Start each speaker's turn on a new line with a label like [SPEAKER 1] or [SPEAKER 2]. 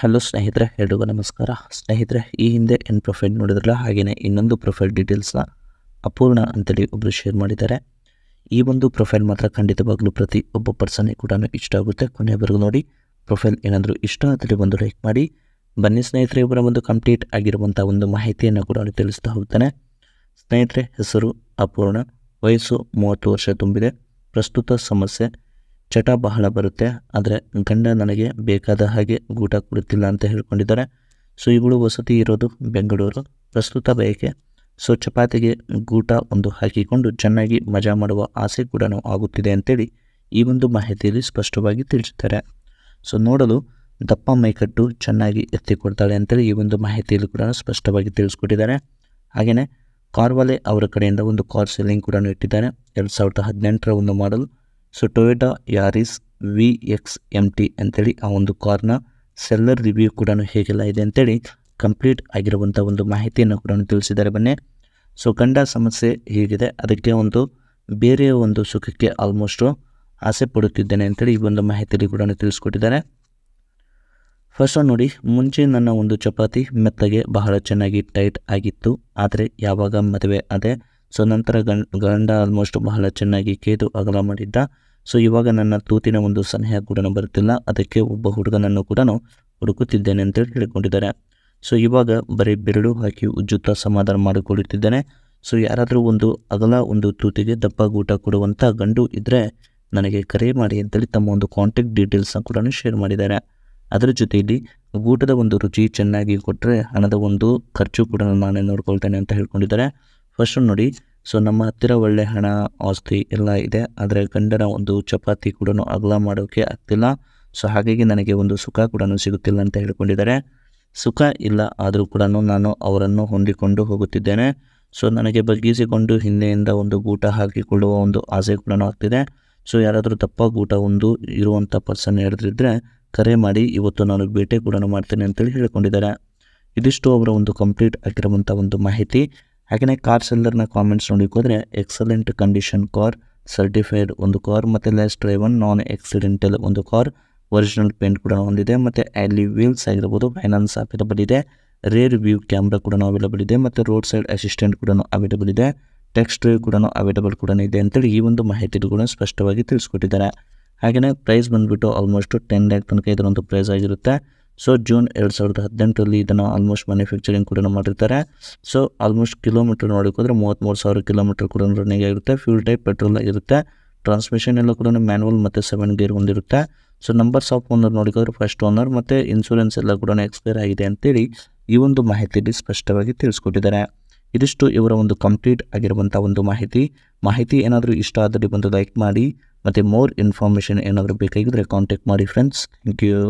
[SPEAKER 1] hello ಸ್ನೇಹಿತರೆ ಎಲ್ರಿಗೂ ನಮಸ್ಕಾರ ಸ್ನೇಹಿತರೆ ಈ ಹಿಂದೆ ಏನು ಪ್ರೊಫೈಲ್ ನೋಡಿದ್ರಲ್ಲ ಹಾಗೆಯೇ ಇನ್ನೊಂದು ಪ್ರೊಫೈಲ್ ಡೀಟೇಲ್ಸ್ನ ಅಪೂರ್ಣ ಅಂತೇಳಿ ಒಬ್ಬರು ಶೇರ್ ಮಾಡಿದ್ದಾರೆ ಈ ಒಂದು ಪ್ರೊಫೈಲ್ ಮಾತ್ರ ಖಂಡಿತವಾಗಲೂ ಪ್ರತಿ ಒಬ್ಬ ಪರ್ಸನ್ಗೆ ಕೂಡ ಇಷ್ಟ ಆಗುತ್ತೆ ಕೊನೆಯವರೆಗೂ ನೋಡಿ ಪ್ರೊಫೈಲ್ ಏನಾದರೂ ಇಷ್ಟ ಅಂತೇಳಿ ಒಂದು ಲೈಕ್ ಮಾಡಿ ಬನ್ನಿ ಸ್ನೇಹಿತರೆ ಇವರ ಒಂದು ಕಂಪ್ಲೀಟ್ ಆಗಿರುವಂಥ ಒಂದು ಮಾಹಿತಿಯನ್ನು ಕೂಡ ತಿಳಿಸ್ತಾ ಹೋಗ್ತಾನೆ ಸ್ನೇಹಿತರೆ ಹೆಸರು ಅಪೂರ್ಣ ವಯಸ್ಸು ಮೂವತ್ತು ವರ್ಷ ತುಂಬಿದೆ ಪ್ರಸ್ತುತ ಸಮಸ್ಯೆ ಚಟ ಬಹಳ ಬರುತ್ತೆ ಆದರೆ ಗಂಡ ನನಗೆ ಬೇಕಾದ ಹಾಗೆ ಗೂಟ ಕೊಡುತ್ತಿಲ್ಲ ಅಂತ ಹೇಳ್ಕೊಂಡಿದ್ದಾರೆ ಸೊ ಇವಳು ವಸತಿ ಇರೋದು ಬೆಂಗಳೂರು ಪ್ರಸ್ತುತ ಬಯಕೆ ಸೊ ಚಪಾತಿಗೆ ಗೂಟ ಒಂದು ಹಾಕಿಕೊಂಡು ಚೆನ್ನಾಗಿ ಮಜಾ ಮಾಡುವ ಆಸೆ ಕೂಡ ಆಗುತ್ತಿದೆ ಅಂತೇಳಿ ಈ ಒಂದು ಮಾಹಿತಿಯಲ್ಲಿ ಸ್ಪಷ್ಟವಾಗಿ ತಿಳಿಸುತ್ತಾರೆ ಸೊ ನೋಡಲು ದಪ್ಪ ಮೈಕಟ್ಟು ಚೆನ್ನಾಗಿ ಎತ್ತಿಕೊಡ್ತಾಳೆ ಅಂತೇಳಿ ಈ ಒಂದು ಮಾಹಿತಿಯಲ್ಲಿ ಕೂಡ ಸ್ಪಷ್ಟವಾಗಿ ತಿಳಿಸ್ಕೊಟ್ಟಿದ್ದಾರೆ ಹಾಗೆಯೇ ಕಾರ್ವಾಲೆ ಅವರ ಕಡೆಯಿಂದ ಒಂದು ಕಾರ್ ಸೆಲ್ಲಿಂಗ್ ಕೂಡ ಇಟ್ಟಿದ್ದಾರೆ ಎರಡು ಸಾವಿರದ ಹದಿನೆಂಟರ ಒಂದು ಮಾಡಲು so Toyota Yaris V X M T ಅಂಥೇಳಿ ಆ ಒಂದು ಕಾರ್ನ ಸೆಲ್ಲರ್ ರಿವ್ಯೂ ಕೂಡ ಹೇಗೆಲ್ಲ ಇದೆ ಅಂತೇಳಿ ಕಂಪ್ಲೀಟ್ ಆಗಿರುವಂಥ ಒಂದು ಮಾಹಿತಿಯನ್ನು ಕೂಡ ತಿಳಿಸಿದ್ದಾರೆ ಬನ್ನಿ ಸೊ ಗಂಡ ಸಮಸ್ಯೆ ಹೇಗಿದೆ ಅದಕ್ಕೆ ಒಂದು ಬೇರೆ ಒಂದು ಸುಖಕ್ಕೆ ಆಲ್ಮೋಸ್ಟು ಆಸೆ ಪಡುತ್ತಿದ್ದೇನೆ ಅಂತೇಳಿ ಈ ಒಂದು ಮಾಹಿತಿಯಲ್ಲಿ ಕೂಡ ತಿಳಿಸ್ಕೊಟ್ಟಿದ್ದಾರೆ ಫಸ್ಟ್ ನೋಡಿ ಮುಂಚೆ ನನ್ನ ಒಂದು ಚಪಾತಿ ಮೆತ್ತಗೆ ಬಹಳ ಚೆನ್ನಾಗಿ ಟೈಟ್ ಆಗಿತ್ತು ಆದರೆ ಯಾವಾಗ ಮದುವೆ ಅದೇ ಸೊ ನಂತರ ಗಂಡ ಗಂಡ ಆಲ್ಮೋಸ್ಟ್ ಬಹಳ ಚೆನ್ನಾಗಿ ಕೇದು ಅಗಲ ಮಾಡಿದ್ದ ಸೊ ಇವಾಗ ನನ್ನ ತೂತಿನ ಒಂದು ಸಲಹೆ ಕೂಡ ಬರುತ್ತಿಲ್ಲ ಅದಕ್ಕೆ ಒಬ್ಬ ಹುಡುಗನನ್ನು ಕೂಡ ಹುಡುಕುತ್ತಿದ್ದೇನೆ ಅಂತೇಳಿ ಹೇಳಿಕೊಂಡಿದ್ದಾರೆ ಸೊ ಇವಾಗ ಬರೀ ಬೆರಳು ಹಾಕಿ ಉಜ್ಜುತ್ತಾ ಸಮಾಧಾನ ಮಾಡಿಕೊಳ್ಳುತ್ತಿದ್ದೇನೆ ಸೊ ಯಾರಾದರೂ ಒಂದು ಅಗಲ ಒಂದು ತೂತಿಗೆ ದಪ್ಪ ಗೂಟ ಕೊಡುವಂಥ ಗಂಡು ಇದ್ದರೆ ನನಗೆ ಕರೆ ಮಾಡಿ ಅಂತೇಳಿ ತಮ್ಮ ಒಂದು ಕಾಂಟ್ಯಾಕ್ಟ್ ಡೀಟೇಲ್ಸ್ನ ಕೂಡ ಶೇರ್ ಮಾಡಿದ್ದಾರೆ ಅದರ ಜೊತೆಯಲ್ಲಿ ಊಟದ ಒಂದು ರುಚಿ ಚೆನ್ನಾಗಿ ಕೊಟ್ಟರೆ ಹಣದ ಒಂದು ಖರ್ಚು ಕೂಡ ನಾನೇ ನೋಡ್ಕೊಳ್ತೇನೆ ಅಂತ ಹೇಳ್ಕೊಂಡಿದ್ದಾರೆ ಫಸ್ಟು ನೋಡಿ ಸೊ ನಮ್ಮ ಹತ್ತಿರ ಒಳ್ಳೆ ಹಣ ಆಸ್ತಿ ಎಲ್ಲ ಇದೆ ಆದರೆ ಗಂಡನ ಒಂದು ಚಪಾತಿ ಕೂಡ ಅಗಲ ಮಾಡೋಕ್ಕೆ ಆಗ್ತಿಲ್ಲ ಸೊ ಹಾಗಾಗಿ ನನಗೆ ಒಂದು ಸುಖ ಕೂಡ ಸಿಗುತ್ತಿಲ್ಲ ಅಂತ ಹೇಳ್ಕೊಂಡಿದ್ದಾರೆ ಸುಖ ಇಲ್ಲ ಆದರೂ ಕೂಡ ನಾನು ಅವರನ್ನು ಹೊಂದಿಕೊಂಡು ಹೋಗುತ್ತಿದ್ದೇನೆ ಸೊ ನನಗೆ ಬಗ್ಗಿಸಿಕೊಂಡು ಹಿಂದೆಯಿಂದ ಒಂದು ಗೂಟ ಹಾಕಿಕೊಳ್ಳುವ ಒಂದು ಆಸೆ ಕೂಡ ಆಗ್ತಿದೆ ಸೊ ಯಾರಾದರೂ ತಪ್ಪ ಗೂಟ ಒಂದು ಇರುವಂಥ ಪರ್ಸನ್ ಹೇಳಿದ್ರೆ ಕರೆ ಮಾಡಿ ಇವತ್ತು ನಾನು ಬೇಟೆ ಕೂಡ ಮಾಡ್ತೇನೆ ಅಂತೇಳಿ ಹೇಳ್ಕೊಂಡಿದ್ದಾರೆ ಇದಿಷ್ಟು ಅವರ ಒಂದು ಕಂಪ್ಲೀಟ್ ಆಗಿರುವಂಥ ಒಂದು ಮಾಹಿತಿ ಹಾಗೆಯೇ ಕಾರ್ ಸೆಲ್ಲರ್ನ ಕಾಮೆಂಟ್ಸ್ ಹೋದ್ರೆ ಎಕ್ಸಲೆಂಟ್ ಕಂಡೀಷನ್ ಕಾರ್ ಸರ್ಟಿಫೈಡ್ ಒಂದು ಕಾರ್ ಮತ್ತು ಲೆಸ್ ಡ್ರೈವನ್ ನಾನ್ ಆಕ್ಸಿಡೆಂಟಲ್ ಒಂದು ಕಾರ್ ಒರಿಜಿನಲ್ ಪೇಂಟ್ ಕೂಡ ಹೊಂದಿದೆ ಮತ್ತು ಅಲ್ಲಿ ವೀಲ್ಸ್ ಆಗಿರ್ಬೋದು ಫೈನಾನ್ಸ್ ಅವೈಲಬಲ್ ಇದೆ ರೇರ್ ವ್ಯೂ ಕ್ಯಾಮ್ರಾ ಕೂಡ ಅವೈಲಬಲ್ ಇದೆ ಮತ್ತು ರೋಡ್ ಸೈಡ್ ಅಸಿಸ್ಟೆಂಟ್ ಕೂಡ ಅವೈಲಬಲ್ ಇದೆ ಟೆಕ್ಸ್ಟ್ ಡ್ರೈವ್ ಕೂಡ ಅವೈಲಬಲ್ ಕೂಡ ಇದೆ ಅಂತೇಳಿ ಈ ಒಂದು ಮಾಹಿತಿ ಕೂಡ ಸ್ಪಷ್ಟವಾಗಿ ತಿಳಿಸ್ಕೊಟ್ಟಿದ್ದಾರೆ ಹಾಗೆಯೇ ಪ್ರೈಸ್ ಬಂದುಬಿಟ್ಟು ಆಲ್ಮೋಸ್ಟ್ ಟೆನ್ ಲ್ಯಾಕ್ ತನಕ ಇದರ ಒಂದು ಪ್ರೈಸ್ ಆಗಿರುತ್ತೆ ಸೊ ಜೂನ್ ಎರಡು ಸಾವಿರದ ಹದಿನೆಂಟರಲ್ಲಿ ಇದನ್ನು ಆಲ್ಮೋಸ್ಟ್ ಮ್ಯಾನುಫ್ಯಾಕ್ಚರಿಂಗ್ ಕೂಡ ಮಾಡಿರ್ತಾರೆ ಸೊ ಆಲ್ಮೋಸ್ಟ್ ಕಿಲೋಮೀಟರ್ ನೋಡಿಕೊಂಡ್ರೆ ಮೂವತ್ತ್ಮೂರು ಸಾವಿರ ಕಿಲೋಮೀಟರ್ ಕೂಡ ರನ್ನಿಂಗ್ ಆಗಿರುತ್ತೆ ಫ್ಯೂಲ್ ಟೈಪ್ ಪೆಟ್ರೋಲ್ ಆಗಿರುತ್ತೆ ಟ್ರಾನ್ಸ್ಮಿಷನ್ ಎಲ್ಲ ಕೂಡ ಮ್ಯಾನುವಲ್ ಮತ್ತು ಸೆವೆನ್ ಗೇರ್ ಹೊಂದಿರುತ್ತೆ ಸೊ ನಂಬರ್ಸ್ ಆಫ್ ಓನರ್ ನೋಡಿಕೊಂಡ್ರೆ ಫಸ್ಟ್ ಓನರ್ ಮತ್ತು ಇನ್ಶೂರೆನ್ಸ್ ಎಲ್ಲ ಕೂಡ ಎಕ್ಸ್ಪೈರ್ ಆಗಿದೆ ಅಂತೇಳಿ ಈ ಒಂದು ಮಾಹಿತಿಯಲ್ಲಿ ಸ್ಪಷ್ಟವಾಗಿ ತಿಳಿಸ್ಕೊಟ್ಟಿದ್ದಾರೆ ಇದಿಷ್ಟು ಇವರ ಒಂದು ಕಂಪ್ಲೀಟ್ ಆಗಿರುವಂಥ ಒಂದು ಮಾಹಿತಿ ಮಾಹಿತಿ ಏನಾದರೂ ಇಷ್ಟ ಆದರೆ ಬಂದು ಲೈಕ್ ಮಾಡಿ ಮತ್ತು ಮೋರ್ ಇನ್ಫಾರ್ಮೇಷನ್ ಏನಾದರೂ ಬೇಕಾಗಿದ್ದರೆ ಕಾಂಟ್ಯಾಕ್ಟ್ ಮಾಡಿ ಫ್ರೆಂಡ್ಸ್ ಥ್ಯಾಂಕ್ ಯು